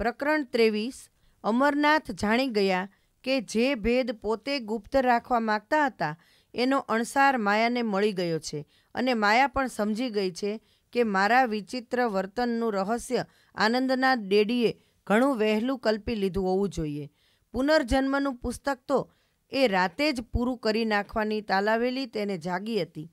પ્રકરણ ત્રેવીસ અમરનાથ જાણી ગયા કે જે ભેદ પોતે ગુપ્ત રાખવા માગતા હતા એનો અણસાર માયાને મળી ગયો છે અને માયા પણ સમજી ગઈ છે કે મારા વિચિત્ર વર્તનનું રહસ્ય આનંદના ડેડીએ ઘણું વહેલું કલ્પી લીધું હોવું જોઈએ પુનર્જન્મનું પુસ્તક તો એ રાતે જ પૂરું કરી નાખવાની તાલાવેલી તેને જાગી હતી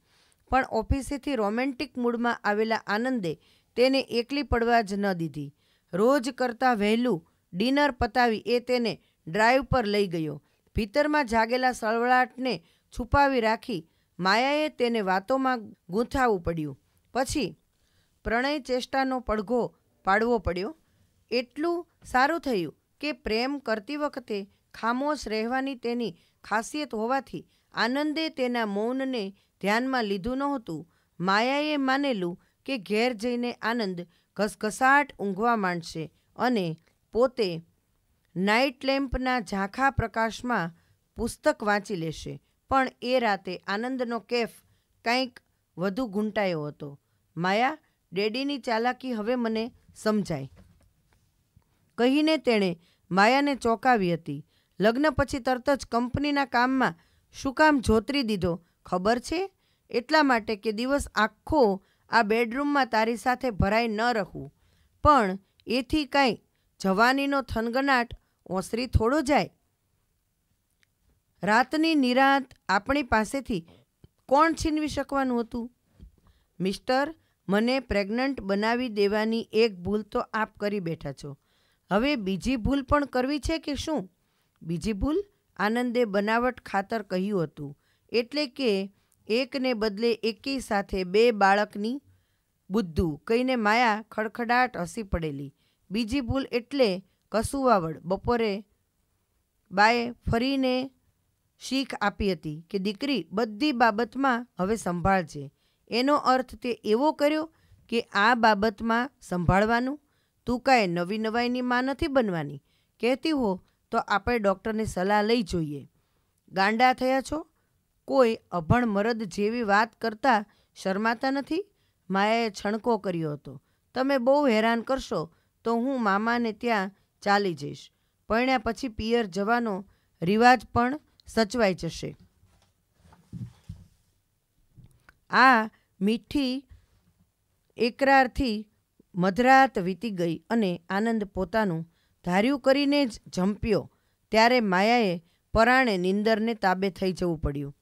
પણ ઓફિસેથી રોમેન્ટિક મૂડમાં આવેલા આનંદે તેને એકલી પડવા જ ન દીધી રોજ કરતાં વહેલું ડિનર પતાવી એ તેને ડ્રાઈવ પર લઈ ગયો ભીતરમાં જાગેલા સળવળાટને છુપાવી રાખી માયાએ તેને વાતોમાં ગૂંથાવવું પડ્યું પછી પ્રણય ચેષ્ટાનો પડઘો પાડવો પડ્યો એટલું સારું થયું કે પ્રેમ કરતી વખતે ખામોશ રહેવાની તેની ખાસિયત હોવાથી આનંદે તેના મૌનને ધ્યાનમાં લીધું નહોતું માયાએ માનેલું કે ઘેર જઈને આનંદ ઘસઘસાટ ઊંઘવા માંડશે અને પોતે નાઇટ લેમ્પના ઝાંખા પ્રકાશમાં પુસ્તક વાંચી લેશે પણ એ રાતે આનંદનો કેફ કંઈક વધુ ઘૂંટાયો હતો માયા ડેડીની ચાલાકી હવે મને સમજાય કહીને તેણે માયાને ચોંકાવી હતી લગ્ન પછી તરત જ કંપનીના કામમાં શું કામ જોતરી દીધો ખબર છે એટલા માટે કે દિવસ આખો આ બેડરૂમમાં તારી સાથે ભરાઈ ન રહું પણ એથી કાંઈ જવાનીનો થનગનાટ ઓસરી થોડો જાય રાતની નિરાંત આપણી પાસેથી કોણ છીનવી શકવાનું હતું મિસ્ટર મને પ્રેગ્નન્ટ બનાવી દેવાની એક ભૂલ તો આપ કરી બેઠા છો હવે બીજી ભૂલ પણ કરવી છે કે શું બીજી ભૂલ આનંદે બનાવટ ખાતર કહ્યું હતું એટલે કે એકને બદલે એકી સાથે બે બાળકની બુદ્ધુ કહીને માયા ખડખડાટ હસી પડેલી બીજી ભૂલ એટલે કસુવાવડ બપોરે બાએ ફરીને શીખ આપી હતી કે દીકરી બધી બાબતમાં હવે સંભાળજે એનો અર્થ તે એવો કર્યો કે આ બાબતમાં સંભાળવાનું તું કાંઈ નવી નવાઈની માં નથી બનવાની કહેતી હો તો આપણે ડૉક્ટરની સલાહ લઈ જોઈએ ગાંડા થયા છો કોઈ અભણ મરદ જેવી વાત કરતા શરમાતા નથી માયાએ છણકો કર્યો હતો તમે બહુ હેરાન કરશો તો હું મામાને ત્યાં ચાલી જઈશ પરણ્યા પછી પિયર જવાનો રિવાજ પણ સચવાઈ જશે આ મીઠી એકરારથી મધરાત વીતી ગઈ અને આનંદ પોતાનું ધાર્યું કરીને જ ઝંપ્યો ત્યારે માયાએ પરાણે નિંદરને તાબે થઈ જવું પડ્યું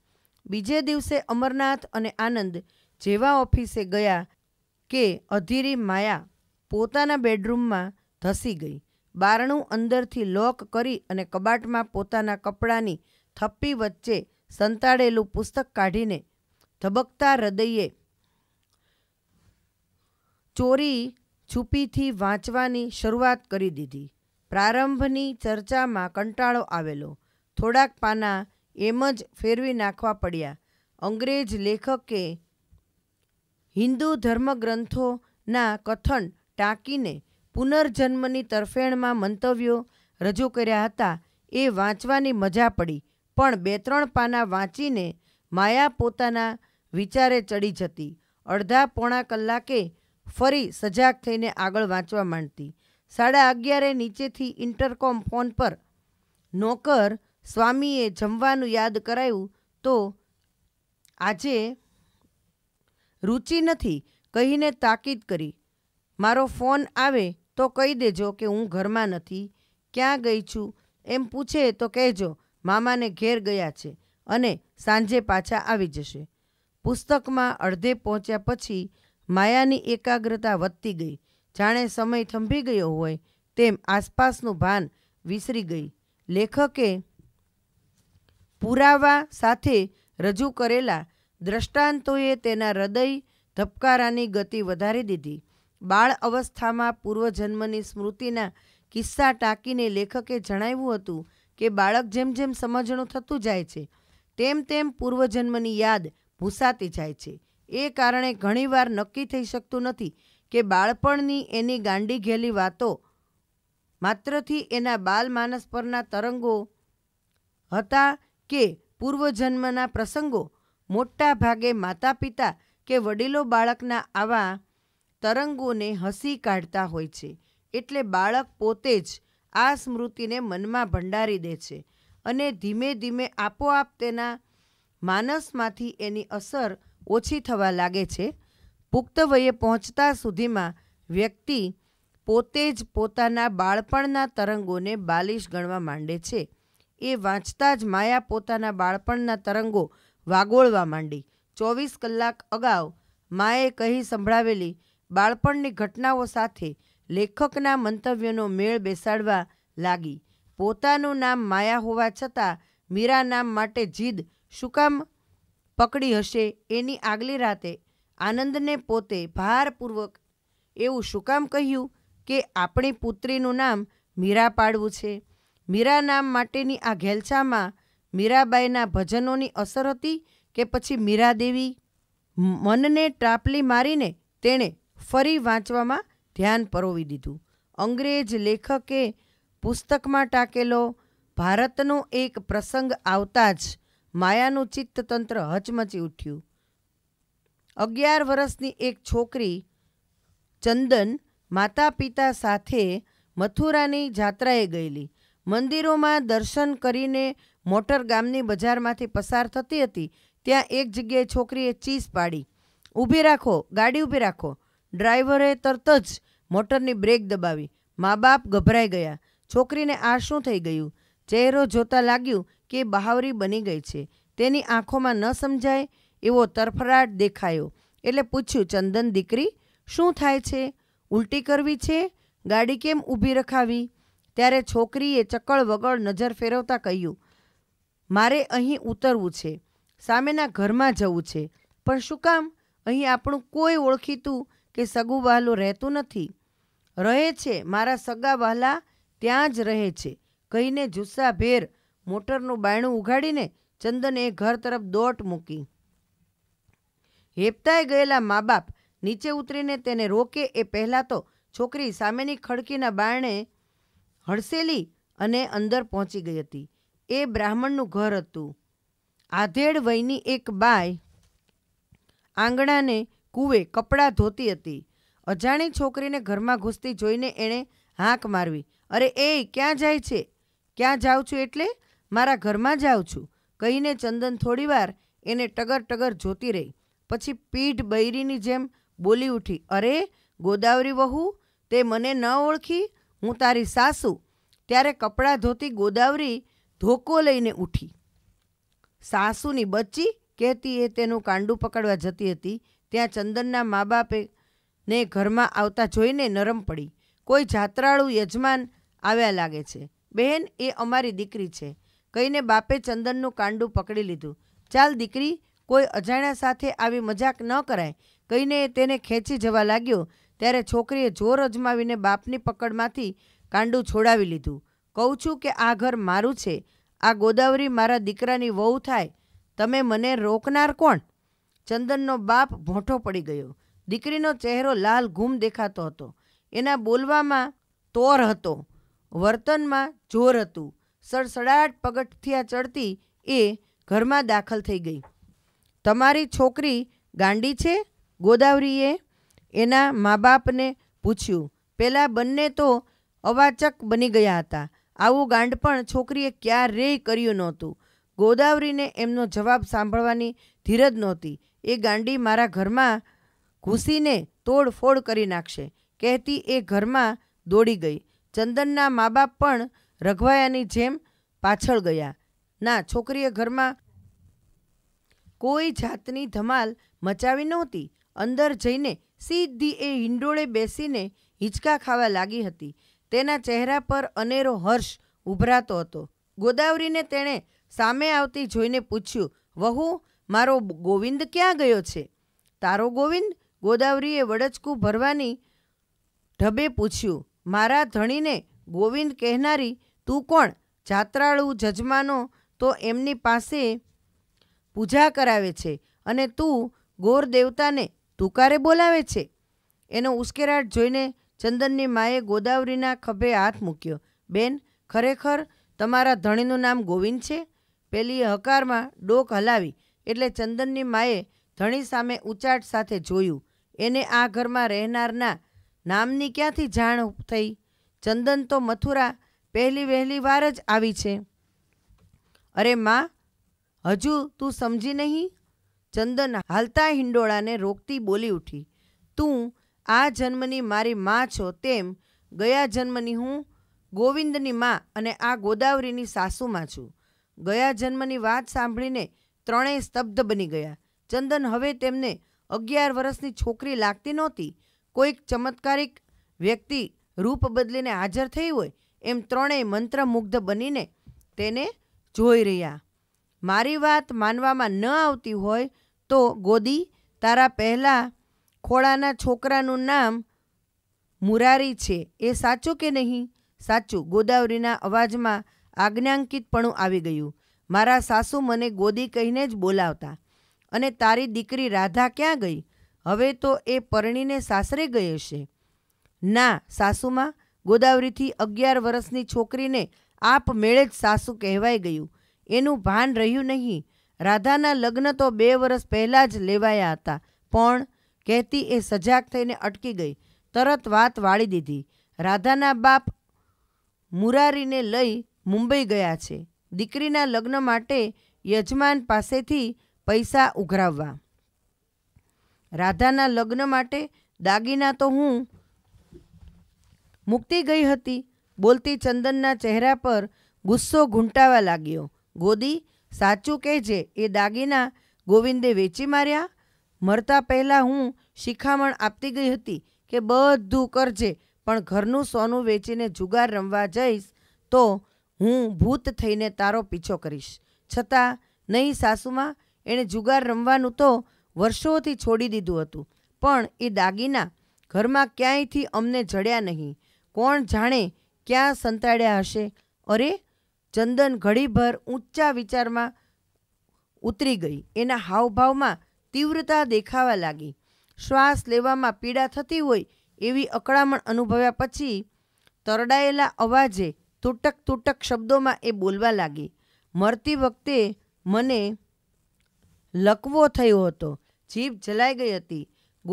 બીજે દિવસે અમરનાથ અને આનંદ જેવા ઓફિસે ગયા કે અધીરી માયા પોતાના બેડરૂમમાં ધસી ગઈ બારણું અંદરથી લોક કરી અને કબાટમાં પોતાના કપડાની થપ્પી વચ્ચે સંતાડેલું પુસ્તક કાઢીને ધબકતા હૃદયે ચોરી છુપીથી વાંચવાની શરૂઆત કરી દીધી પ્રારંભની ચર્ચામાં કંટાળો આવેલો થોડાક પાના એમ જ ફેરવી નાખવા પડ્યા અંગ્રેજ લેખકે હિન્દુ ધર્મગ્રંથોના કથન ટાંકીને પુનર્જન્મની તરફેણમાં મંતવ્યો રજૂ કર્યા હતા એ વાંચવાની મજા પડી પણ બે ત્રણ પાના વાંચીને માયા પોતાના વિચારે ચડી જતી અડધા પોણા કલાકે ફરી સજાગ થઈને આગળ વાંચવા માંડતી સાડા અગિયારે નીચેથી ઇન્ટરકોમ ફોન પર નોકર સ્વામીએ જમવાનું યાદ કરાયું તો આજે રુચિ નથી કહીને તાકીદ કરી મારો ફોન આવે તો કહી દેજો કે હું ઘરમાં નથી ક્યાં ગઈ છું એમ પૂછે તો કહેજો મામાને ઘેર ગયા છે અને સાંજે પાછા આવી જશે પુસ્તકમાં અડધે પહોંચ્યા પછી માયાની એકાગ્રતા વધતી ગઈ જાણે સમય થંભી ગયો હોય તેમ આસપાસનું ભાન વિસરી ગઈ લેખકે પુરાવા સાથે રજૂ કરેલા દ્રષ્ટાંતોએ તેના હૃદય ધબકારાની ગતિ વધારી દીધી બાળ અવસ્થામાં પૂર્વજન્મની સ્મૃતિના કિસ્સા ટાંકીને લેખકે જણાવ્યું હતું કે બાળક જેમ જેમ સમજણું થતું જાય છે તેમ તેમ પૂર્વજન્મની યાદ ભૂસાતી જાય છે એ કારણે ઘણીવાર નક્કી થઈ શકતું નથી કે બાળપણની એની ગાંડી ઘેલી વાતો માત્રથી એના બાલમાનસ પરના તરંગો હતા કે પૂર્વજન્મના પ્રસંગો મોટા ભાગે માતા પિતા કે વડીલો બાળકના આવા તરંગોને હસી કાઢતા હોય છે એટલે બાળક પોતે જ આ સ્મૃતિને મનમાં ભંડારી દે છે અને ધીમે ધીમે આપોઆપ તેના માનસમાંથી એની અસર ઓછી થવા લાગે છે પુખ્ત વયે પહોંચતા સુધીમાં વ્યક્તિ પોતે જ પોતાના બાળપણના તરંગોને બાલિશ ગણવા માંડે છે એ વાંચતા જ માયા પોતાના બાળપણના તરંગો વાગોળવા માંડી ચોવીસ કલાક અગાઉ માએ કહી સંભળાવેલી બાળપણની ઘટનાઓ સાથે લેખકના મંતવ્યનો મેળ બેસાડવા લાગી પોતાનું નામ માયા હોવા છતાં મીરા નામ માટે જીદ શું કામ પકડી હશે એની આગલી રાતે આનંદને પોતે ભારપૂર્વક એવું શું કામ કહ્યું કે આપણી પુત્રીનું નામ મીરા પાડવું છે મીરા નામ માટેની આ ઘેલછામાં મીરાબાઈના ભજનોની અસર હતી કે પછી મીરાદેવી મનને ટ્રાપલી મારીને તેણે ફરી વાંચવામાં ધ્યાન પરોવી દીધું અંગ્રેજ લેખકે પુસ્તકમાં ટાંકેલો ભારતનો એક પ્રસંગ આવતા જ માયાનું ચિત્તતંત્ર હચમચી ઉઠ્યું અગિયાર વર્ષની એક છોકરી ચંદન માતા પિતા સાથે મથુરાની જાત્રાએ ગયેલી મંદિરોમાં દર્શન કરીને મોટર ગામની બજારમાંથી પસાર થતી હતી ત્યાં એક જગ્યાએ છોકરીએ ચીસ પાડી ઊભી રાખો ગાડી ઊભી રાખો ડ્રાઈવરે તરત જ મોટરની બ્રેક દબાવી મા બાપ ગભરાઈ ગયા છોકરીને આ શું થઈ ગયું ચહેરો જોતા લાગ્યું કે બહાવરી બની ગઈ છે તેની આંખોમાં ન સમજાય એવો તરફરાટ દેખાયો એટલે પૂછ્યું ચંદન દીકરી શું થાય છે ઉલટી કરવી છે ગાડી કેમ ઊભી રખાવી ત્યારે છોકરીએ ચકળ વગળ નજર ફેરવતા કહ્યું મારે અહીં ઉતરવું છે સામેના ઘરમાં જવું છે પણ શું કામ અહીં આપણું કોઈ ઓળખીતું કે સગું વહાલું રહેતું નથી રહે છે મારા સગા વહાલા ત્યાં જ રહે છે કહીને જુસ્સાભેર મોટરનું બાયણું ઉઘાડીને ચંદને ઘર તરફ દોટ મૂકી હેપતાએ ગયેલા મા બાપ નીચે ઉતરીને તેને રોકે એ પહેલાં તો છોકરી સામેની ખડકીના બારણે હડસેલી અને અંદર પહોંચી ગઈ હતી એ બ્રાહ્મણનું ઘર હતું આધેડ વયની એક બાય આંગણાને કૂવે કપડાં ધોતી હતી અજાણી છોકરીને ઘરમાં ઘૂસતી જોઈને એણે હાંક મારવી અરે એ ક્યાં જાય છે ક્યાં જાઉં છું એટલે મારા ઘરમાં જાઉં છું કહીને ચંદન થોડીવાર એને ટગર ટગર જોતી રહી પછી પીઠ બૈરીની જેમ બોલી ઉઠી અરે ગોદાવરી વહુ તે મને ન ઓળખી હું તારી સાસુ ત્યારે કપડાં ધોતી ગોદાવરી ધોકો લઈને ઉઠી સાસુની બચ્ચી કહેતી એ તેનું કાંડું પકડવા જતી હતી ત્યાં ચંદનના મા બાપે ને ઘરમાં આવતા જોઈને નરમ પડી કોઈ જાત્રાળુ યજમાન આવ્યા લાગે છે બહેન એ અમારી દીકરી છે કહીને બાપે ચંદનનું કાંડું પકડી લીધું ચાલ દીકરી કોઈ અજાણ્યા સાથે આવી મજાક ન કરાય કહીને તેને ખેંચી જવા લાગ્યો ત્યારે છોકરીએ જોર અજમાવીને બાપની પકડમાંથી કાંડું છોડાવી લીધું કહું છું કે આ ઘર મારું છે આ ગોદાવરી મારા દીકરાની વહુ થાય તમે મને રોકનાર કોણ ચંદનનો બાપ ભોંઠો પડી ગયો દીકરીનો ચહેરો લાલ ઘૂમ દેખાતો હતો એના બોલવામાં તોર હતો વર્તનમાં જોર હતું સડસડાટ પગથિયા ચડતી એ ઘરમાં દાખલ થઈ ગઈ તમારી છોકરી ગાંડી છે ગોદાવરીએ એના મા બાપને પૂછ્યું પહેલાં બંને તો અવાચક બની ગયા હતા આવું ગાંડ પણ છોકરીએ ક્યારેય કર્યું નહોતું ગોદાવરીને એમનો જવાબ સાંભળવાની ધીરજ નહોતી એ ગાંડી મારા ઘરમાં ઘૂસીને તોડફોડ કરી નાખશે કહેતી એ ઘરમાં દોડી ગઈ ચંદનના મા બાપ પણ રઘવાયાની જેમ પાછળ ગયા ના છોકરીએ ઘરમાં કોઈ જાતની ધમાલ મચાવી નહોતી અંદર જઈને સીધી એ હિંડોળે બેસીને હિંચકા ખાવા લાગી હતી તેના ચહેરા પર અનેરો હર્ષ ઉભરાતો હતો ગોદાવરીને તેણે સામે આવતી જોઈને પૂછ્યું વહુ મારો ગોવિંદ ક્યાં ગયો છે તારો ગોવિંદ ગોદાવરીએ વડચકું ભરવાની ઢબે પૂછ્યું મારા ધણીને ગોવિંદ કહેનારી તું કોણ જાત્રાળુ જજમાનો તો એમની પાસે પૂજા કરાવે છે અને તું ગોર દેવતાને તું તુકારે બોલાવે છે એનો ઉશ્કેરાટ જોઈને ચંદનની માએ ગોદાવરીના ખભે હાથ મૂક્યો બેન ખરેખર તમારા ધણીનું નામ ગોવિંદ છે પેલી હકારમાં ડોક હલાવી એટલે ચંદનની માએ ધણી સામે ઉચાટ સાથે જોયું એને આ ઘરમાં રહેનારના નામની ક્યાંથી જાણ થઈ ચંદન તો મથુરા પહેલી વહેલી વાર જ આવી છે અરે માં હજુ તું સમજી નહીં ચંદન હાલતા હિંડોળાને રોકતી બોલી ઉઠી તું આ જન્મની મારી મા છો તેમ ગયા જન્મની હું ગોવિંદની મા અને આ ગોદાવરીની સાસુમાં છું ગયા જન્મની વાત સાંભળીને ત્રણેય સ્તબ્ધ બની ગયા ચંદન હવે તેમને અગિયાર વર્ષની છોકરી લાગતી નહોતી કોઈક ચમત્કારિક વ્યક્તિ રૂપ બદલીને હાજર થઈ હોય એમ ત્રણેય મંત્રમુગ્ધ બનીને તેને જોઈ રહ્યા મારી વાત માનવામાં ન આવતી હોય તો ગોદી તારા પહેલાં ખોળાના છોકરાનું નામ મુરારી છે એ સાચું કે નહીં સાચું ગોદાવરીના અવાજમાં આજ્ઞાંકિતપણું આવી ગયું મારા સાસુ મને ગોદી કહીને જ બોલાવતા અને તારી દીકરી રાધા ક્યાં ગઈ હવે તો એ પરણીને સાસરે ગઈ હશે ના સાસુમાં ગોદાવરીથી અગિયાર વર્ષની છોકરીને આપ મેળે જ સાસુ કહેવાઈ ગયું એનું ભાન રહ્યું નહીં રાધાના લગ્ન તો બે વર્ષ પહેલાં જ લેવાયા હતા પણ કહેતી એ સજાગ થઈને અટકી ગઈ તરત વાત વાળી દીધી રાધાના બાપ મુરારીને લઈ મુંબઈ ગયા છે દીકરીના લગ્ન માટે યજમાન પાસેથી પૈસા ઉઘરાવવા રાધાના લગ્ન માટે દાગીના તો હું મુકતી ગઈ હતી બોલતી ચંદનના ચહેરા પર ગુસ્સો ઘૂંટાવા લાગ્યો ગોદી સાચું કહેજે એ દાગીના ગોવિંદે વેચી માર્યા મરતા પહેલાં હું શિખામણ આપતી ગઈ હતી કે બધું કરજે પણ ઘરનું સોનું વેચીને જુગાર રમવા જઈશ તો હું ભૂત થઈને તારો પીછો કરીશ છતાં નહીં સાસુમાં એણે જુગાર રમવાનું તો વર્ષોથી છોડી દીધું હતું પણ એ દાગીના ઘરમાં ક્યાંયથી અમને જડ્યા નહીં કોણ જાણે ક્યાં સંતાડ્યા હશે અરે ચંદન ઘડીભર ઊંચા વિચારમાં ઉતરી ગઈ એના હાવભાવમાં તીવ્રતા દેખાવા લાગી શ્વાસ લેવામાં પીડા થતી હોય એવી અકળામણ અનુભવ્યા પછી તરડાયેલા અવાજે તૂટક તૂટક શબ્દોમાં એ બોલવા લાગી મરતી વખતે મને લકવો થયો હતો જીભ જલાઈ ગઈ હતી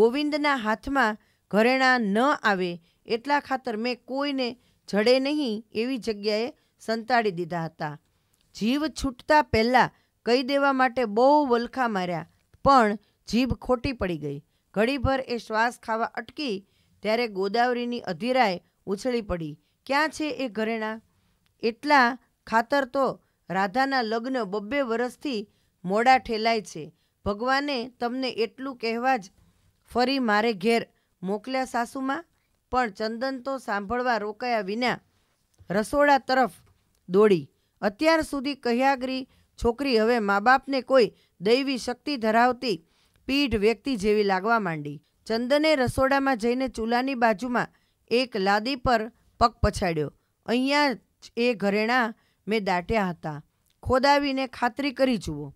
ગોવિંદના હાથમાં ઘરેણા ન આવે એટલા ખાતર મેં કોઈને જડે નહીં એવી જગ્યાએ સંતાડી દીધા હતા જીભ છૂટતા પહેલાં કહી દેવા માટે બહુ વલખા માર્યા પણ જીભ ખોટી પડી ગઈ ઘડીભર એ શ્વાસ ખાવા અટકી ત્યારે ગોદાવરીની અધિરાય ઉછળી પડી ક્યાં છે એ ઘરેણા એટલા ખાતર તો રાધાના લગ્ન બબ્બે વર્ષથી મોડા ઠેલાય છે ભગવાને તમને એટલું કહેવા જ ફરી મારે ઘેર મોકલ્યા સાસુમાં પણ ચંદન તો સાંભળવા રોકાયા વિના રસોડા તરફ દોડી અત્યાર સુધી કહ્યાગરી છોકરી હવે મા બાપને કોઈ દૈવી શક્તિ ધરાવતી પીઢ વ્યક્તિ જેવી લાગવા માંડી ચંદને રસોડામાં જઈને ચૂલાની બાજુમાં એક લાદી પર પગ પછાડ્યો અહીંયા જ એ ઘરેણાં મેં દાટ્યા હતા ખોદાવીને ખાતરી કરી જુઓ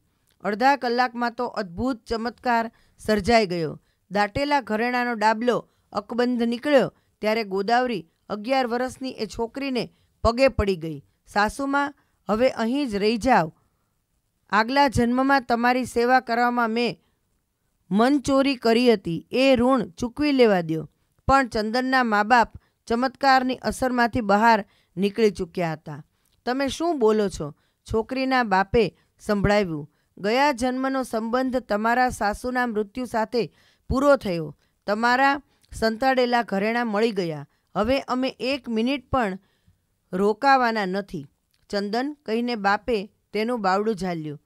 અડધા કલાકમાં તો અદ્ભુત ચમત્કાર સર્જાઈ ગયો દાટેલા ઘરેણાનો ડાબલો અકબંધ નીકળ્યો ત્યારે ગોદાવરી અગિયાર વર્ષની એ છોકરીને પગે પડી ગઈ સાસુમાં હવે અહીં જ રહી જાઓ આગલા જન્મમાં તમારી સેવા કરવામાં મેં મનચોરી કરી હતી એ ઋણ ચૂકવી લેવા દો પણ ચંદનના મા બાપ ચમત્કારની અસરમાંથી બહાર નીકળી ચૂક્યા હતા તમે શું બોલો છો છોકરીના બાપે સંભળાવ્યું ગયા જન્મનો સંબંધ તમારા સાસુના મૃત્યુ સાથે પૂરો થયો તમારા સંતાડેલા ઘરેણાં મળી ગયા હવે અમે એક મિનિટ પણ રોકાવાના નથી ચંદન કહીને બાપે તેનું બાવડું ઝાલ્યું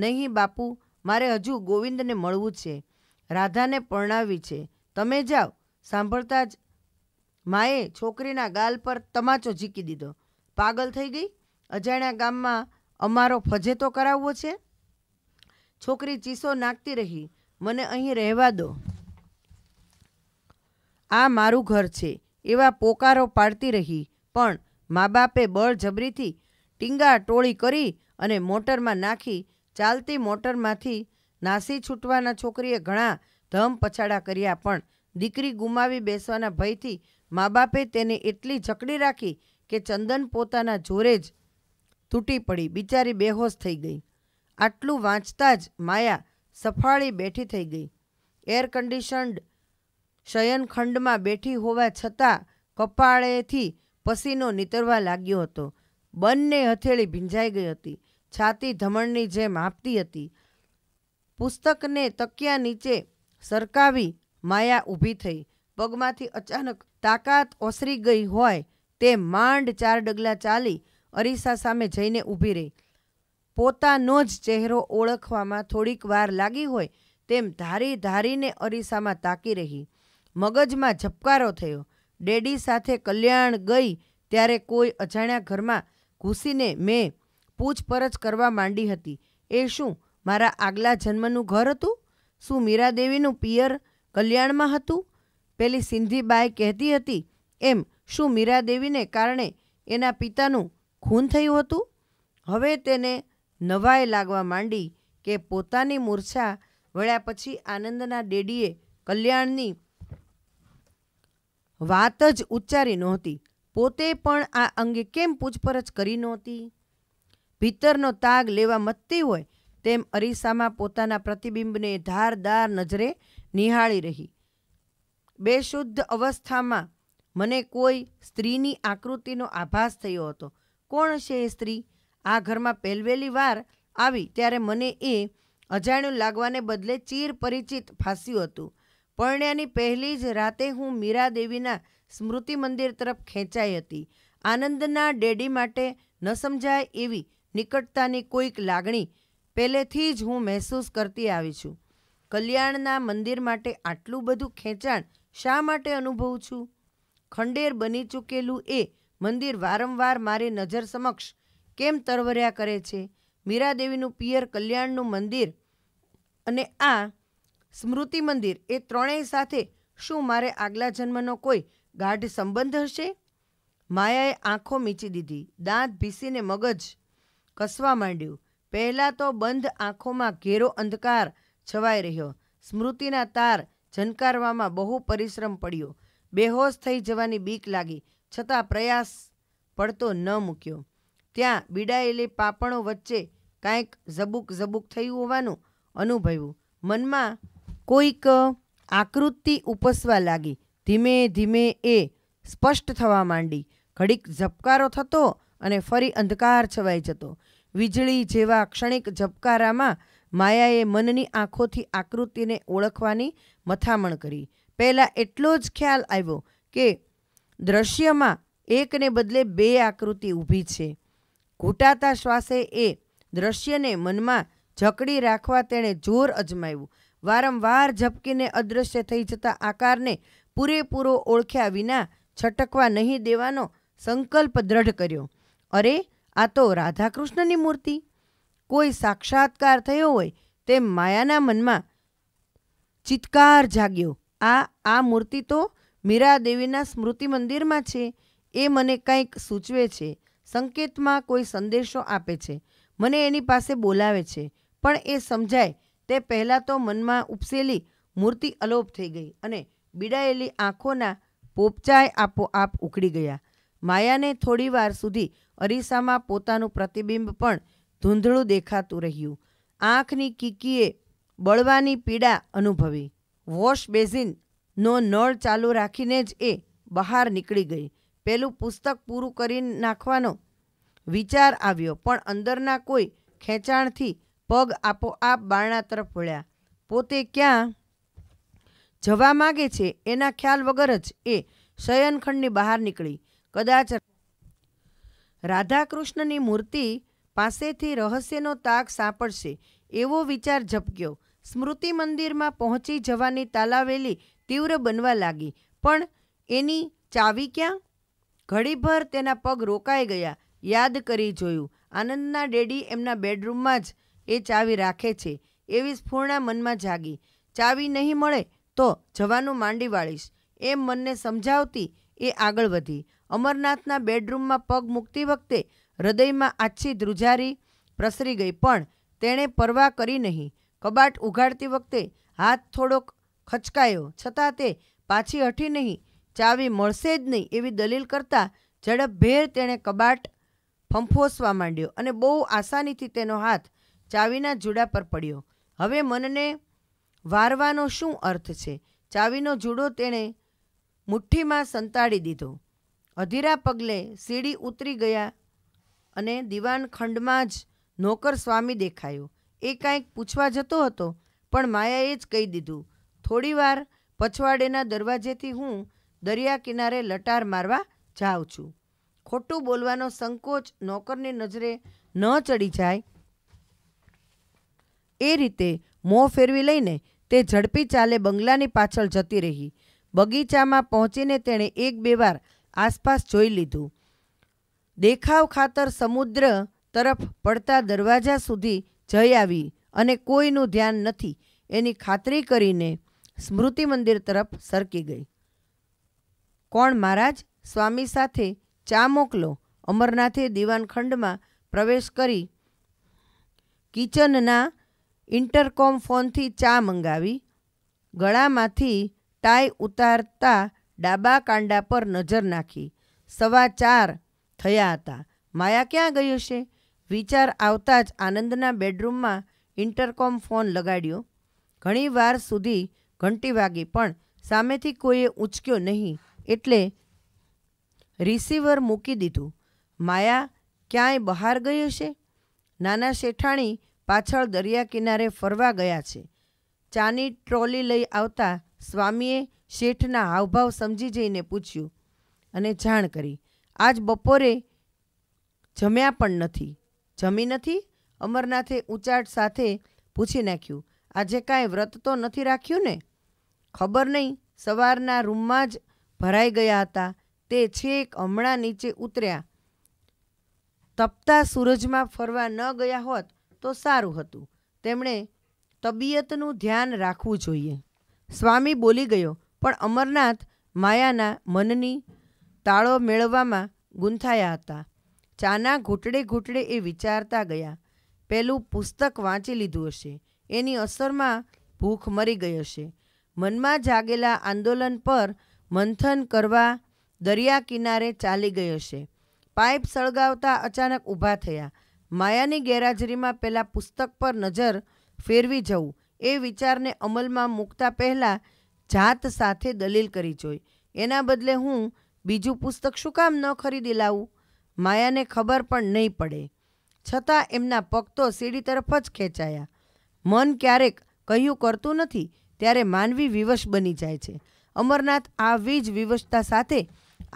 નહીં બાપુ મારે હજુ ગોવિંદને મળવું છે રાધાને પરણાવી છે તમે જાઓ સાંભળતા જ માએ છોકરીના ગાલ પર તમાચો ઝીકી દીધો પાગલ થઈ ગઈ અજાણ્યા ગામમાં અમારો ફજેતો કરાવવો છે છોકરી ચીસો નાખતી રહી મને અહીં રહેવા દો આ મારું ઘર છે એવા પોકારો પાડતી રહી પણ મા બાપે બળજબરીથી ટીંગા ટોળી કરી અને મોટરમાં નાખી ચાલતી મોટરમાંથી નાસી છૂટવાના છોકરીએ ઘણા ધમ પછાડા કર્યા પણ દીકરી ગુમાવી બેસવાના ભયથી મા બાપે તેને એટલી જકડી રાખી કે ચંદન પોતાના જોરે જ તૂટી પડી બિચારી બેહોશ થઈ ગઈ આટલું વાંચતા જ માયા સફાળી બેઠી થઈ ગઈ એર કન્ડિશન્ડ શયનખંડમાં બેઠી હોવા છતાં કપાળેથી પસીનો નીતરવા લાગ્યો હતો બંને હથેળી ભીંજાઈ ગઈ હતી છાતી ધમણની જેમ આપતી હતી પુસ્તકને તકિયા નીચે સરકાવી માયા ઊભી થઈ પગમાંથી અચાનક તાકાત ઓસરી ગઈ હોય તે માંડ ચાર ડગલા ચાલી અરીસા સામે જઈને ઊભી રહી પોતાનો જ ચહેરો ઓળખવામાં થોડીક વાર લાગી હોય તેમ ધારી ધારીને અરીસામાં તાકી રહી મગજમાં ઝપકારો થયો ડેડી સાથે કલ્યાણ ગઈ ત્યારે કોઈ અજાણ્યા ઘરમાં ઘૂસીને મેં પૂછપરછ કરવા માંડી હતી એ શું મારા આગલા જન્મનું ઘર હતું શું મીરાદેવીનું પિયર કલ્યાણમાં હતું પેલી સિંધીબાઈ કહેતી હતી એમ શું મીરાદેવીને કારણે એના પિતાનું ખૂન થયું હતું હવે તેને નવાઈ લાગવા માંડી કે પોતાની મૂર્છા વળ્યા પછી આનંદના ડેડીએ કલ્યાણની વાત જ ઉચ્ચારી નહોતી પોતે પણ આ અંગે કેમ પૂછપરછ કરી નહોતી ભીતરનો તાગ લેવા મતતી હોય તેમ અરીસામાં પોતાના પ્રતિબિંબને ધારદાર નજરે નિહાળી રહી બેશુદ્ધ અવસ્થામાં મને કોઈ સ્ત્રીની આકૃતિનો આભાસ થયો હતો કોણ છે એ સ્ત્રી આ ઘરમાં પહેલવેલી વાર આવી ત્યારે મને એ અજાણ્યું લાગવાને બદલે ચીર પરિચિત ફાંસ્યું હતું પરણ્યાની પહેલી જ રાતે હું મીરા દેવીના સ્મૃતિ મંદિર તરફ ખેંચાઈ હતી આનંદના ડેડી માટે ન સમજાય એવી નિકટતાની કોઈક લાગણી પહેલેથી જ હું મહેસૂસ કરતી આવી છું કલ્યાણના મંદિર માટે આટલું બધું ખેંચાણ શા માટે અનુભવું છું ખંડેર બની ચૂકેલું એ મંદિર વારંવાર મારી નજર સમક્ષ કેમ તરવર્યા કરે છે મીરાદેવીનું પિયર કલ્યાણનું મંદિર અને આ સ્મૃતિ મંદિર એ ત્રણેય સાથે શું મારે આગલા જન્મનો કોઈ ગાઢ સંબંધ હશે માયાએ આંખો મીચી દીધી દાંત ભીસીને મગજ કસવા માંડ્યું પહેલાં તો બંધ આંખોમાં ઘેરો અંધકાર છવાઈ રહ્યો સ્મૃતિના તાર ઝનકારવામાં બહુ પરિશ્રમ પડ્યો બેહોશ થઈ જવાની બીક લાગી છતાં પ્રયાસ પડતો ન મૂક્યો ત્યાં બિડાયેલી પાપણો વચ્ચે કાંઈક ઝબુક ઝબુક થયું હોવાનું અનુભવ્યું મનમાં કોઈક આકૃતિ ઉપસવા લાગી ધીમે ધીમે એ સ્પષ્ટ થવા માંડી ઘડીક ઝબકારો થતો અને ફરી અંધકાર છવાઈ જતો વીજળી જેવા ક્ષણિક ઝબકારામાં માયાએ મનની આંખોથી આકૃતિને ઓળખવાની મથામણ કરી પહેલાં એટલો જ ખ્યાલ આવ્યો કે દ્રશ્યમાં એકને બદલે બે આકૃતિ ઊભી છે ઘૂંટાતા શ્વાસે એ દ્રશ્યને મનમાં જકડી રાખવા તેણે જોર અજમાવ્યું વારંવાર ઝપકીને અદૃશ્ય થઈ જતા આકારને પૂરેપૂરો ઓળખ્યા વિના છટકવા નહીં દેવાનો સંકલ્પ દ્રઢ કર્યો અરે આ તો રાધાકૃષ્ણની મૂર્તિ કોઈ સાક્ષાત્કાર થયો હોય તેમ માયાના મનમાં ચિત્કાર જાગ્યો આ આ મૂર્તિ તો મીરાદેવીના સ્મૃતિ મંદિરમાં છે એ મને કંઈક સૂચવે છે સંકેતમાં કોઈ સંદેશો આપે છે મને એની પાસે બોલાવે છે પણ એ સમજાય તે પહેલાં તો મનમાં ઉપસેલી મૂર્તિ અલોપ થઈ ગઈ અને બિડાયેલી આંખોના પોપચાય આપોઆપ ઉકળી ગયા માયાને થોડીવાર સુધી અરીસામાં પોતાનું પ્રતિબિંબ પણ ધૂંધળું દેખાતું રહ્યું આંખની કીકીએ બળવાની પીડા અનુભવી વોશ બેઝિનનો નળ ચાલુ રાખીને જ એ બહાર નીકળી ગઈ પેલું પુસ્તક પૂરું કરી નાખવાનો વિચાર આવ્યો પણ અંદરના કોઈ ખેંચાણથી પગ આપોઆપ બારણા તરફ વળ્યા પોતે ક્યાં જવા માગે છે એના ખ્યાલ વગર જ એ શયનખંડની બહાર નીકળી કદાચ રાધાકૃષ્ણની મૂર્તિ પાસેથી રહસ્યનો તાક સાંપડશે એવો વિચાર ઝપક્યો સ્મૃતિ મંદિરમાં પહોંચી જવાની તાલાવેલી તીવ્ર બનવા લાગી પણ એની ચાવી ક્યાં ઘડીભર તેના પગ રોકાઈ ગયા યાદ કરી જોયું આનંદના ડેડી એમના બેડરૂમમાં જ એ ચાવી રાખે છે એવી સ્ફૂર્ણા મનમાં જાગી ચાવી નહીં મળે તો જવાનું માંડી વાળીશ એમ મનને સમજાવતી એ આગળ વધી અમરનાથના બેડરૂમમાં પગ મૂકતી વખતે હૃદયમાં આછી ધ્રુજારી પ્રસરી ગઈ પણ તેણે પરવા કરી નહીં કબાટ ઉઘાડતી વખતે હાથ થોડોક ખચકાયો છતાં તે પાછી હઠી નહીં ચાવી મળશે જ નહીં એવી દલીલ કરતાં ઝડપભેર તેણે કબાટ ફંફોસવા માંડ્યો અને બહુ આસાનીથી તેનો હાથ ચાવીના જુડા પર પડ્યો હવે મનને વારવાનો શું અર્થ છે ચાવીનો જુડો તેણે મુઠ્ઠીમાં સંતાડી દીધો અધીરા પગલે સીડી ઉતરી ગયા અને દિવાન ખંડમાં જ નોકર સ્વામી દેખાયો એ કાંઈક પૂછવા જતો હતો પણ માયાએ જ કહી દીધું થોડીવાર પછવાડેના દરવાજેથી હું દરિયા કિનારે લટાર મારવા જાઉં છું ખોટું બોલવાનો સંકોચ નોકરની નજરે ન ચડી જાય એ રીતે મોં ફેરવી લઈને તે ઝડપી ચાલે બંગલાની પાછળ જતી રહી બગીચામાં પહોંચીને તેણે એક બે વાર આસપાસ જોઈ લીધું દેખાવ ખાતર સમુદ્ર તરફ પડતા દરવાજા સુધી જઈ આવી અને કોઈનું ધ્યાન નથી એની ખાતરી કરીને સ્મૃતિ મંદિર તરફ સરકી ગઈ કોણ મહારાજ સ્વામી સાથે ચા મોકલો અમરનાથે દિવાનખંડમાં પ્રવેશ કરી કિચનના ઇન્ટરકોમ ફોનથી ચા મંગાવી ગળામાંથી ટાઈ ઉતારતા ડાબા કાંડા પર નજર નાખી સવા ચાર થયા હતા માયા ક્યાં ગયો છે વિચાર આવતા જ આનંદના બેડરૂમમાં ઇન્ટરકોમ ફોન લગાડ્યો ઘણીવાર સુધી ઘંટી વાગી પણ સામેથી કોઈએ ઉંચક્યો નહીં એટલે રિસીવર મૂકી દીધું માયા ક્યાંય બહાર ગયો છે નાના શેઠાણી પાછળ દરિયા કિનારે ફરવા ગયા છે ચાની ટ્રોલી લઈ આવતા સ્વામીએ શેઠના હાવભાવ સમજી જઈને પૂછ્યું અને જાણ કરી આજ બપોરે જમ્યા પણ નથી જમી નથી અમરનાથે ઉચાટ સાથે પૂછી નાખ્યું આજે કાંઈ વ્રત તો નથી રાખ્યું ને ખબર નહીં સવારના રૂમમાં જ ભરાઈ ગયા હતા તે છેક હમણાં નીચે ઉતર્યા તપતા સૂરજમાં ફરવા ન ગયા હોત તો સારું હતું તેમણે તબિયતનું ધ્યાન રાખવું જોઈએ સ્વામી બોલી ગયો પણ અમરનાથ માયાના મનની તાળો મેળવવામાં ગૂંથાયા હતા ચાના ઘૂંટડે ઘૂંટડે એ વિચારતા ગયા પહેલું પુસ્તક વાંચી લીધું હશે એની અસરમાં ભૂખ મરી ગઈ હશે મનમાં જાગેલા આંદોલન પર મંથન કરવા દરિયા કિનારે ચાલી ગઈ હશે પાઇપ સળગાવતા અચાનક ઊભા થયા માયાની ગેરહાજરીમાં પહેલાં પુસ્તક પર નજર ફેરવી જવું એ વિચારને અમલમાં મૂકતા પહેલાં જાત સાથે દલીલ કરી જોઈ એના બદલે હું બીજું પુસ્તક શું કામ ન ખરીદી લાવું માયાને ખબર પણ નહીં પડે છતાં એમના પગ સીડી તરફ જ ખેંચાયા મન ક્યારેક કહ્યું કરતું નથી ત્યારે માનવી વિવશ બની જાય છે અમરનાથ આવી જ વિવશતા સાથે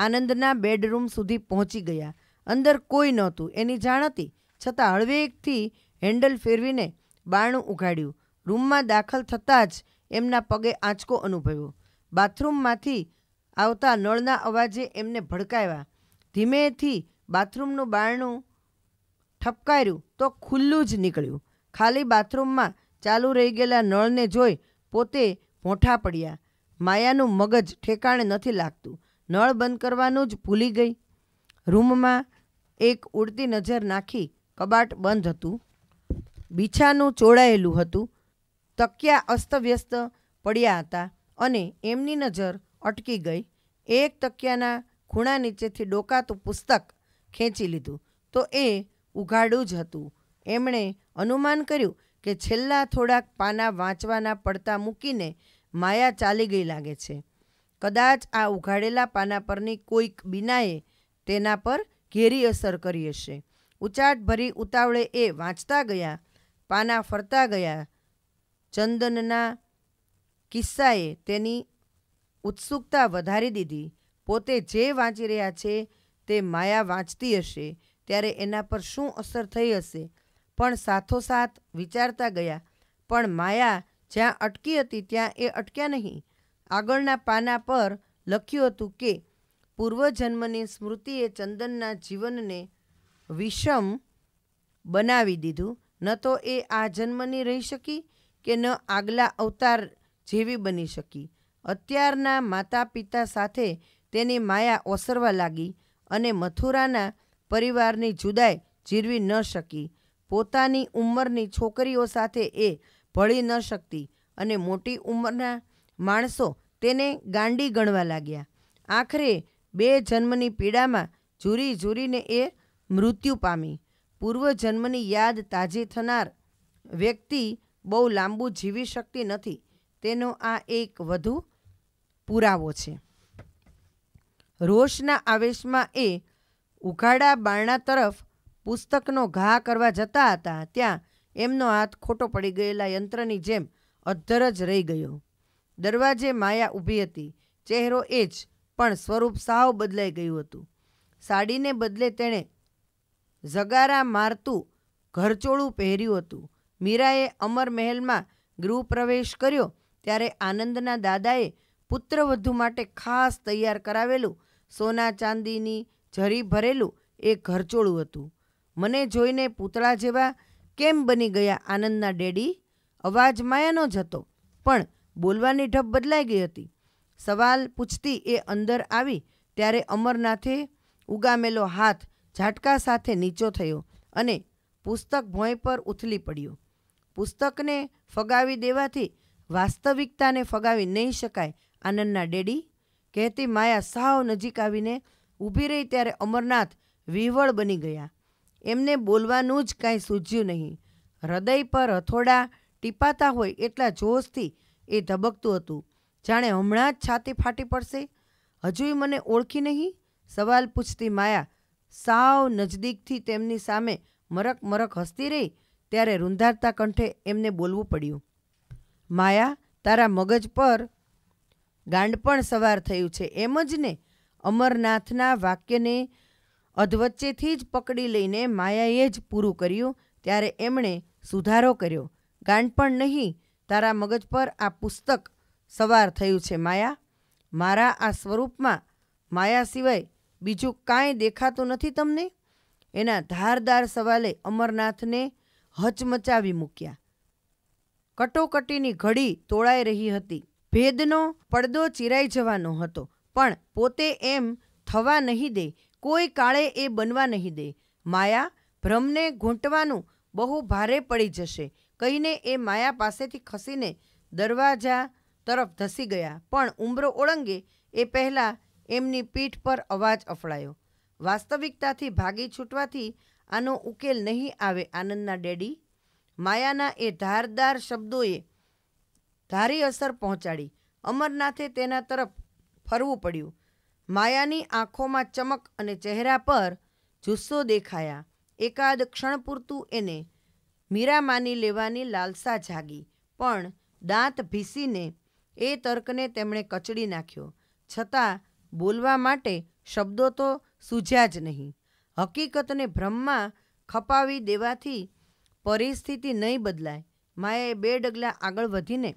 આનંદના બેડરૂમ સુધી પહોંચી ગયા અંદર કોઈ નહોતું એની જાણ હતી છતાં હળવેકથી હેન્ડલ ફેરવીને બારણું ઉઘાડ્યું રૂમમાં દાખલ થતાં જ એમના પગે આંચકો અનુભવ્યો બાથરૂમમાંથી આવતા નળના અવાજે એમને ભડકાવ્યા ધીમેથી બાથરૂમનું બારણું ઠપકાર્યું તો ખુલ્લું જ નીકળ્યું ખાલી બાથરૂમમાં ચાલુ રહી ગયેલા નળને જોઈ પોતે મોઠા પડ્યા માયાનું મગજ ઠેકાણે નથી લાગતું નળ બંધ કરવાનું જ ભૂલી ગઈ રૂમમાં એક ઉડતી નજર નાખી કબાટ બંધ હતું બીછાનું ચોળાયેલું હતું તકિયા અસ્તવ્યસ્ત પડ્યા હતા અને એમની નજર અટકી ગઈ એક તકિયાના ખૂણા નીચેથી ડોકાતું પુસ્તક ખેંચી લીધું તો એ ઉઘાડું જ હતું એમણે અનુમાન કર્યું કે છેલ્લા થોડાક પાના વાંચવાના પડતા મૂકીને માયા ચાલી ગઈ લાગે છે કદાચ આ ઉઘાડેલા પાના પરની કોઈક બિનાએ તેના પર ઘેરી અસર કરી હશે ઉચાટ ભરી ઉતાવળે એ વાંચતા ગયા પાના ફરતા ગયા ચંદનના કિસ્સાએ તેની ઉત્સુકતા વધારી દીધી પોતે જે વાંચી રહ્યા છે તે માયા વાંચતી હશે ત્યારે એના પર શું અસર થઈ હશે પણ સાથોસાથ વિચારતા ગયા પણ માયા જ્યાં અટકી હતી ત્યાં એ અટક્યા નહીં આગળના પાના પર લખ્યું હતું કે પૂર્વજન્મની સ્મૃતિએ ચંદનના જીવનને વિષમ બનાવી દીધું ન તો એ આ જન્મની રહી શકી કે ન આગલા અવતાર જેવી બની શકી અત્યારના માતા પિતા સાથે તેની માયા ઓસરવા લાગી અને મથુરાના પરિવારની જુદાઈ જીરવી ન શકી પોતાની ઉંમરની છોકરીઓ સાથે એ ભળી ન શકતી અને મોટી ઉંમરના માણસો તેને ગાંડી ગણવા લાગ્યા આખરે બે જન્મની પીડામાં ઝૂરી ઝૂરીને એ મૃત્યુ પામી પૂર્વજન્મની યાદ તાજી થનાર વ્યક્તિ બહુ લાંબુ જીવી શકતી નથી તેનો આ એક વધુ પુરાવો છે રોષના આવેશમાં એ ઉઘાડા બારણા તરફ પુસ્તકનો ઘા કરવા જતા હતા ત્યાં એમનો હાથ ખોટો પડી ગયેલા યંત્રની જેમ અધ્ધર જ રહી ગયો દરવાજે માયા ઊભી હતી ચહેરો એ જ પણ સ્વરૂપ સાવ બદલાઈ ગયું હતું સાડીને બદલે તેણે ઝગારા મારતું ઘરચોળું પહેર્યું હતું મીરાએ અમર મહેલમાં ગૃહપ્રવેશ કર્યો ત્યારે આનંદના દાદાએ પુત્રવધુ માટે ખાસ તૈયાર કરાવેલું સોના ચાંદીની જરી ભરેલું એ ઘરચોળું હતું મને જોઈને પૂતળા જેવા કેમ બની ગયા આનંદના ડેડી અવાજ માયાનો જ હતો પણ બોલવાની ઢબ બદલાઈ ગઈ હતી સવાલ પૂછતી એ અંદર આવી ત્યારે અમરનાથે ઉગામેલો હાથ ઝાટકા સાથે નીચો થયો અને પુસ્તક ભોંય પર ઉથલી પડ્યું પુસ્તકને ફગાવી દેવાથી વાસ્તવિકતાને ફગાવી નહીં શકાય આનંદના ડેડી કહેતી માયા સાવ નજીક આવીને ઊભી રહી ત્યારે અમરનાથ વિહવળ બની ગયા એમને બોલવાનું જ કાંઈ સૂઝ્યું નહીં હૃદય પર હથોડા ટીપાતા હોય એટલા જોશથી એ ધબકતું હતું જાણે હમણાં જ છાતી ફાટી પડશે હજુય મને ઓળખી નહીં સવાલ પૂછતી માયા સાવ નજદીકથી તેમની સામે મરક મરક હસતી રહી ત્યારે રૂંધારતા કંઠે એમને બોલવું પડ્યું માયા તારા મગજ પર ગાંડપણ સવાર થયું છે એમ જ ને અમરનાથના વાક્યને અધવચ્ચેથી જ પકડી લઈને માયાએ જ પૂરું કર્યું ત્યારે એમણે સુધારો કર્યો ગાંડપણ નહીં તારા મગજ પર આ પુસ્તક સવાર થયું છે માયા મારા આ સ્વરૂપમાં માયા સિવાય બીજું કાંઈ દેખાતું નથી તમને એના ધારદાર સવાલે અમરનાથને હચમચાવી મૂક્યા કટોકટીની ઘડી તોળાઈ રહી હતી ભેદનો પડદો ચિરાઈ જવાનો હતો પણ પોતે એમ થવા નહીં દે કોઈ કાળે એ બનવા નહીં દે માયા ભ્રમને ઘૂંટવાનું બહુ ભારે પડી જશે કહીને એ માયા પાસેથી ખસીને દરવાજા તરફ ધસી ગયા પણ ઉંબરો ઓળંગે એ પહેલાં એમની પીઠ પર અવાજ અફળાયો વાસ્તવિકતાથી ભાગી છૂટવાથી આનો ઉકેલ નહીં આવે આનંદના ડેડી માયાના એ ધારદાર શબ્દોએ ધારી અસર પહોંચાડી અમરનાથે તેના તરફ ફરવું પડ્યું માયાની આંખોમાં ચમક અને ચહેરા પર જુસ્સો દેખાયા એકાદ ક્ષણ પૂરતું એને મીરા માની લેવાની લાલસા જાગી પણ દાંત ભીસીને એ તર્કને તેમણે કચડી નાખ્યો છતાં બોલવા માટે શબ્દો તો સૂઝ્યા જ નહીં હકીકતને ભ્રમમાં ખપાવી દેવાથી પરિસ્થિતિ નહીં બદલાય માએ બે ડગલા આગળ વધીને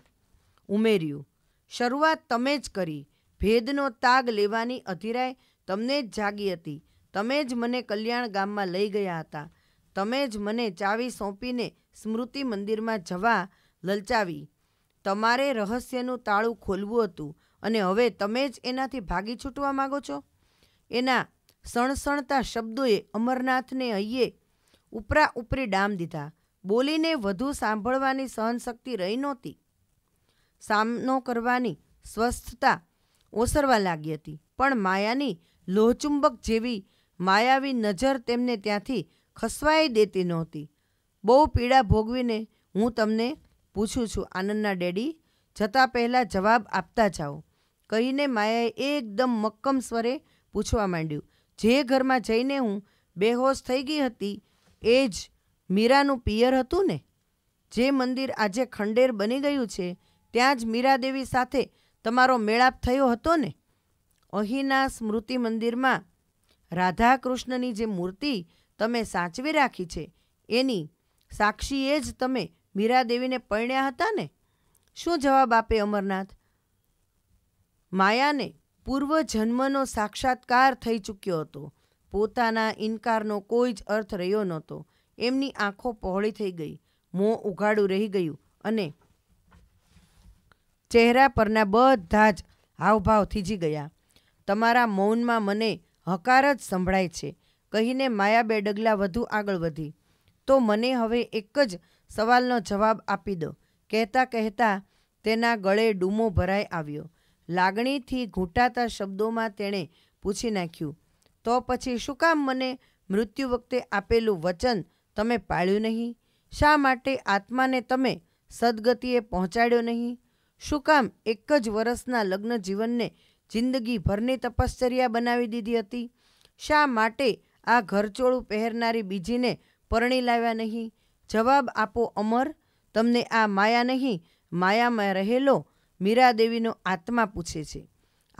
ઉમેર્યું શરૂઆત તમે જ કરી ભેદનો તાગ લેવાની અધિરાય તમને જ જાગી હતી તમે જ મને કલ્યાણ ગામમાં લઈ ગયા હતા તમે જ મને ચાવી સોંપીને સ્મૃતિ મંદિરમાં જવા લલચાવી તમારે રહસ્યનું તાળું ખોલવું હતું અને હવે તમે જ એનાથી ભાગી છૂટવા માગો છો એના સણસણતા શબ્દોએ અમરનાથને અહીએ ઉપરા ઉપરી ડામ દીધા બોલીને વધુ સાંભળવાની સહનશક્તિ રહી નહોતી સામનો કરવાની સ્વસ્થતા ઓસરવા લાગી હતી પણ માયાની લોહચુંબક જેવી માયાવી નજર તેમને ત્યાંથી ખસવાઈ દેતી નહોતી બહુ પીડા ભોગવીને હું તમને પૂછું છું આનંદના ડેડી જતા પહેલાં જવાબ આપતા જાઓ કહીને માયાએ એકદમ મક્કમ સ્વરે પૂછવા માંડ્યું જે ઘરમાં જઈને હું બેહોશ થઈ ગઈ હતી એ જ મીરાનું પિયર હતું ને જે મંદિર આજે ખંડેર બની ગયું છે ત્યાં જ મીરાદેવી સાથે તમારો મેળાપ થયો હતો ને અહીંના સ્મૃતિ મંદિરમાં રાધા કૃષ્ણની જે મૂર્તિ તમે સાચવી રાખી છે એની સાક્ષીએ જ તમે મીરાદેવીને પરણ્યા હતા ને શું જવાબ આપે અમરનાથ માયાને પૂર્વજન્મનો સાક્ષાત્કાર થઈ ચૂક્યો હતો પોતાના ઇનકારનો કોઈ જ અર્થ રહ્યો નહોતો એમની આંખો પહોળી થઈ ગઈ મોં ઉઘાડું રહી ગયું અને ચહેરા પરના બધા જ હાવભાવ થીજી ગયા તમારા મૌનમાં મને હકાર જ સંભળાય છે કહીને માયા બે ડગલા વધુ આગળ વધી તો મને હવે એક જ સવાલનો જવાબ આપી દો કહેતા કહેતા તેના ગળે ડૂમો ભરાઈ આવ્યો લાગણીથી ઘૂંટાતા શબ્દોમાં તેણે પૂછી નાખ્યું તો પછી શું કામ મને મૃત્યુ વખતે આપેલું વચન તમે પાળ્યું નહીં શા માટે આત્માને તમે સદગતિએ પહોંચાડ્યો નહીં શું કામ એક જ વર્ષના લગ્ન જીવનને જિંદગીભરની તપશ્ચર્યા બનાવી દીધી હતી શા માટે આ ઘરચોળું પહેરનારી બીજીને પરણી લાવ્યા નહીં જવાબ આપો અમર તમને આ માયા નહીં માયામાં રહેલો મીરાદેવીનો આત્મા પૂછે છે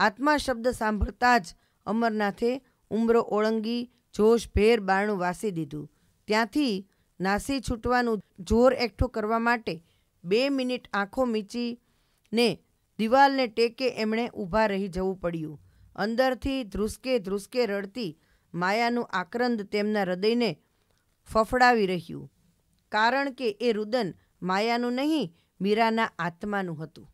આત્મા શબ્દ સાંભળતા જ અમરનાથે ઉમરો ઓળંગી જોશભેર બારણું વાસી દીધું ત્યાંથી નાસી છૂટવાનું જોર એકઠું કરવા માટે બે મિનિટ આંખો મીચીને દિવાલને ટેકે એમણે ઊભા રહી જવું પડ્યું અંદરથી ધ્રુસકે ધ્રુસકે રડતી માયાનું આક્રંદ તેમના હૃદયને ફફડાવી રહ્યું કારણ કે એ રુદન માયાનું નહીં મીરાના આત્માનું હતું